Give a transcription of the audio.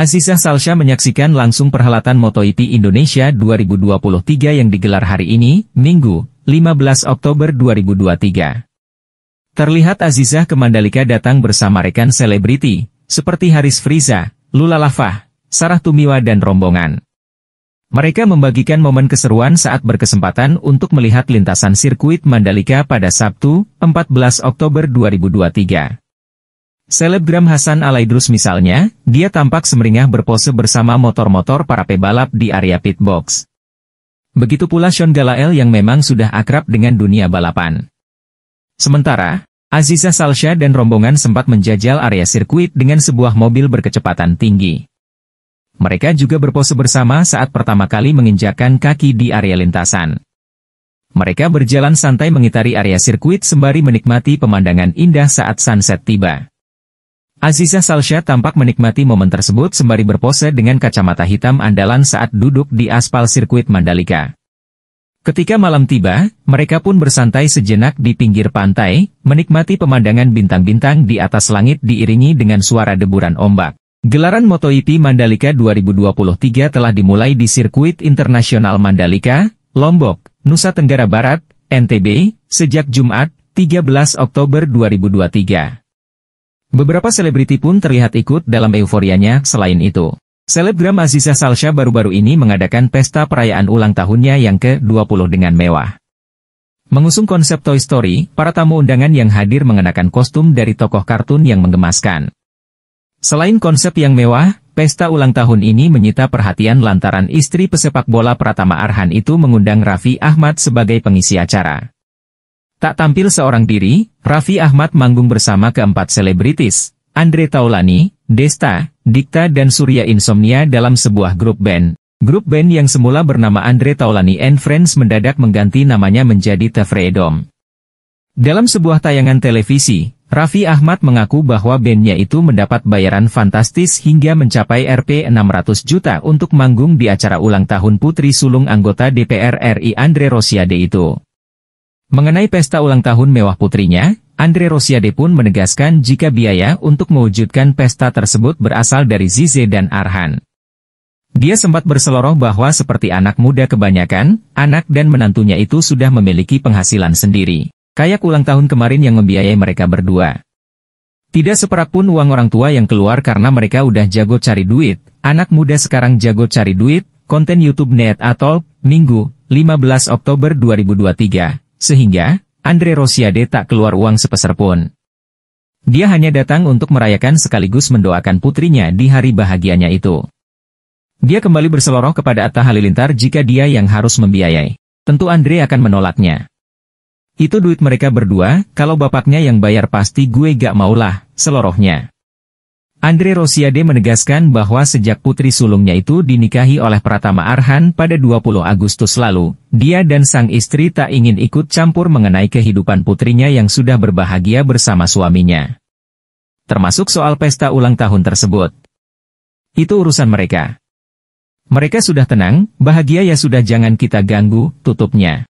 Azizah Salsha menyaksikan langsung perhelatan MotoGP e Indonesia 2023 yang digelar hari ini, Minggu, 15 Oktober 2023. Terlihat Azizah ke Mandalika datang bersama rekan selebriti, seperti Haris Friza, Lula Lafah, Sarah Tumiwa dan rombongan. Mereka membagikan momen keseruan saat berkesempatan untuk melihat lintasan sirkuit Mandalika pada Sabtu, 14 Oktober 2023. Selebgram Hasan Alaidrus misalnya, dia tampak semeringah berpose bersama motor-motor para pebalap di area pitbox. Begitu pula Sean Galael yang memang sudah akrab dengan dunia balapan. Sementara, Aziza Salsha dan rombongan sempat menjajal area sirkuit dengan sebuah mobil berkecepatan tinggi. Mereka juga berpose bersama saat pertama kali menginjakan kaki di area lintasan. Mereka berjalan santai mengitari area sirkuit sembari menikmati pemandangan indah saat sunset tiba. Aziza Salsha tampak menikmati momen tersebut sembari berpose dengan kacamata hitam andalan saat duduk di aspal sirkuit Mandalika. Ketika malam tiba, mereka pun bersantai sejenak di pinggir pantai, menikmati pemandangan bintang-bintang di atas langit diiringi dengan suara deburan ombak. Gelaran MotoGP Mandalika 2023 telah dimulai di Sirkuit Internasional Mandalika, Lombok, Nusa Tenggara Barat, NTB, sejak Jumat, 13 Oktober 2023. Beberapa selebriti pun terlihat ikut dalam euforianya selain itu. Selebgram Aziza Salsha baru-baru ini mengadakan pesta perayaan ulang tahunnya yang ke-20 dengan mewah. Mengusung konsep Toy Story, para tamu undangan yang hadir mengenakan kostum dari tokoh kartun yang menggemaskan. Selain konsep yang mewah, pesta ulang tahun ini menyita perhatian lantaran istri pesepak bola Pratama Arhan itu mengundang Raffi Ahmad sebagai pengisi acara. Tak tampil seorang diri, Raffi Ahmad manggung bersama keempat selebritis, Andre Taulani, Desta, Dikta dan Surya Insomnia dalam sebuah grup band. Grup band yang semula bernama Andre Taulani and Friends mendadak mengganti namanya menjadi The Freedom. Dalam sebuah tayangan televisi, Raffi Ahmad mengaku bahwa bandnya itu mendapat bayaran fantastis hingga mencapai Rp 600 juta untuk manggung di acara ulang tahun putri sulung anggota DPR RI Andre Rosiade itu. Mengenai pesta ulang tahun mewah putrinya, Andre Rosiade pun menegaskan jika biaya untuk mewujudkan pesta tersebut berasal dari Zize dan Arhan. Dia sempat berseloroh bahwa seperti anak muda kebanyakan, anak dan menantunya itu sudah memiliki penghasilan sendiri. Kayak ulang tahun kemarin yang membiayai mereka berdua. Tidak seperak pun uang orang tua yang keluar karena mereka udah jago cari duit. Anak muda sekarang jago cari duit, konten YouTube Net Atol, Minggu, 15 Oktober 2023. Sehingga, Andre Rosiade tak keluar uang sepeser pun. Dia hanya datang untuk merayakan sekaligus mendoakan putrinya di hari bahagianya itu. Dia kembali berseloroh kepada Atta Halilintar jika dia yang harus membiayai. Tentu Andre akan menolaknya. Itu duit mereka berdua, kalau bapaknya yang bayar pasti gue gak maulah, selorohnya. Andre Rosiade menegaskan bahwa sejak putri sulungnya itu dinikahi oleh Pratama Arhan pada 20 Agustus lalu, dia dan sang istri tak ingin ikut campur mengenai kehidupan putrinya yang sudah berbahagia bersama suaminya. Termasuk soal pesta ulang tahun tersebut. Itu urusan mereka. Mereka sudah tenang, bahagia ya sudah jangan kita ganggu, tutupnya.